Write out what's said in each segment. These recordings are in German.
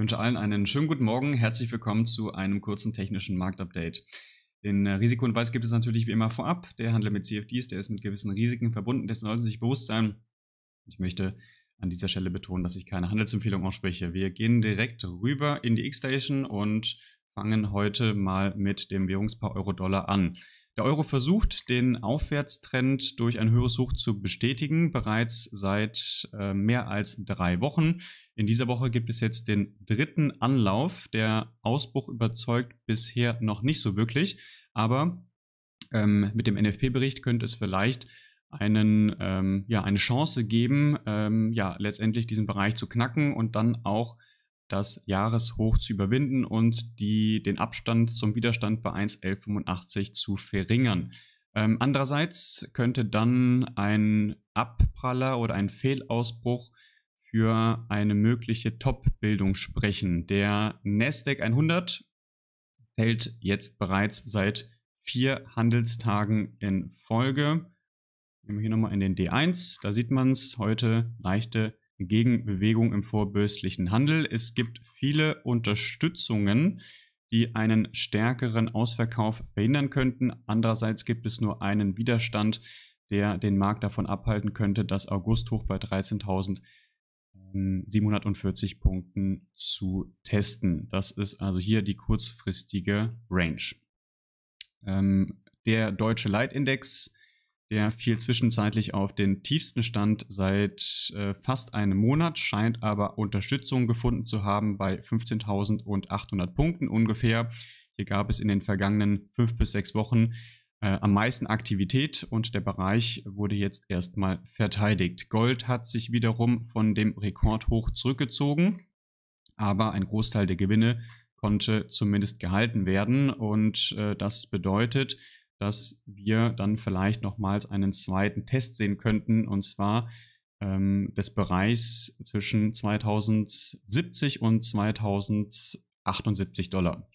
wünsche allen einen schönen guten Morgen. Herzlich willkommen zu einem kurzen technischen Marktupdate. Den äh, Risikohinweis gibt es natürlich wie immer vorab. Der Handel mit CFDs, der ist mit gewissen Risiken verbunden, dessen sollten Sie sich bewusst sein. Ich möchte an dieser Stelle betonen, dass ich keine Handelsempfehlung ausspreche. Wir gehen direkt rüber in die X-Station und fangen heute mal mit dem Währungspaar Euro-Dollar an. Der Euro versucht, den Aufwärtstrend durch ein höheres Hoch zu bestätigen, bereits seit äh, mehr als drei Wochen. In dieser Woche gibt es jetzt den dritten Anlauf. Der Ausbruch überzeugt bisher noch nicht so wirklich, aber ähm, mit dem NFP-Bericht könnte es vielleicht einen, ähm, ja, eine Chance geben, ähm, ja, letztendlich diesen Bereich zu knacken und dann auch das Jahreshoch zu überwinden und die, den Abstand zum Widerstand bei 1.1185 zu verringern. Ähm, andererseits könnte dann ein Abpraller oder ein Fehlausbruch für eine mögliche Top-Bildung sprechen. Der Nasdaq 100 fällt jetzt bereits seit vier Handelstagen in Folge. Gehen wir hier nochmal in den D1, da sieht man es, heute leichte Gegenbewegung im vorbörslichen Handel. Es gibt viele Unterstützungen, die einen stärkeren Ausverkauf verhindern könnten. Andererseits gibt es nur einen Widerstand, der den Markt davon abhalten könnte, das August-Hoch bei 13.740 Punkten zu testen. Das ist also hier die kurzfristige Range. Ähm, der deutsche Leitindex der fiel zwischenzeitlich auf den tiefsten Stand seit äh, fast einem Monat, scheint aber Unterstützung gefunden zu haben bei 15.800 Punkten ungefähr. Hier gab es in den vergangenen fünf bis sechs Wochen äh, am meisten Aktivität und der Bereich wurde jetzt erstmal verteidigt. Gold hat sich wiederum von dem Rekordhoch zurückgezogen, aber ein Großteil der Gewinne konnte zumindest gehalten werden und äh, das bedeutet, dass wir dann vielleicht nochmals einen zweiten Test sehen könnten und zwar ähm, des Bereichs zwischen 2070 und 2078 Dollar.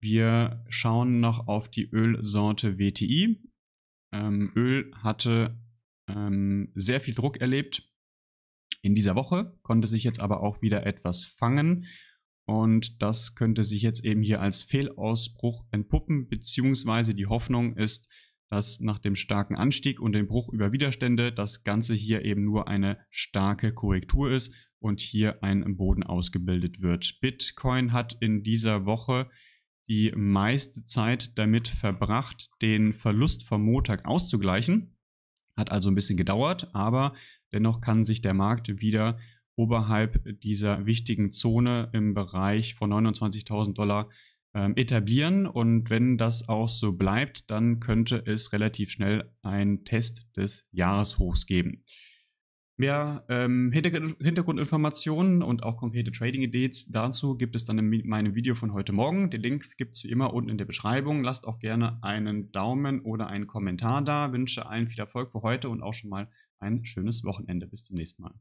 Wir schauen noch auf die Ölsorte WTI. Ähm, Öl hatte ähm, sehr viel Druck erlebt in dieser Woche, konnte sich jetzt aber auch wieder etwas fangen und das könnte sich jetzt eben hier als Fehlausbruch entpuppen, beziehungsweise die Hoffnung ist, dass nach dem starken Anstieg und dem Bruch über Widerstände das Ganze hier eben nur eine starke Korrektur ist und hier ein Boden ausgebildet wird. Bitcoin hat in dieser Woche die meiste Zeit damit verbracht, den Verlust vom Montag auszugleichen. Hat also ein bisschen gedauert, aber dennoch kann sich der Markt wieder oberhalb dieser wichtigen Zone im Bereich von 29.000 Dollar ähm, etablieren. Und wenn das auch so bleibt, dann könnte es relativ schnell einen Test des Jahreshochs geben. Mehr ähm, Hintergrundinformationen und auch konkrete Trading-Ideen dazu gibt es dann in meinem Video von heute Morgen. Den Link gibt es wie immer unten in der Beschreibung. Lasst auch gerne einen Daumen oder einen Kommentar da. Wünsche allen viel Erfolg für heute und auch schon mal ein schönes Wochenende. Bis zum nächsten Mal.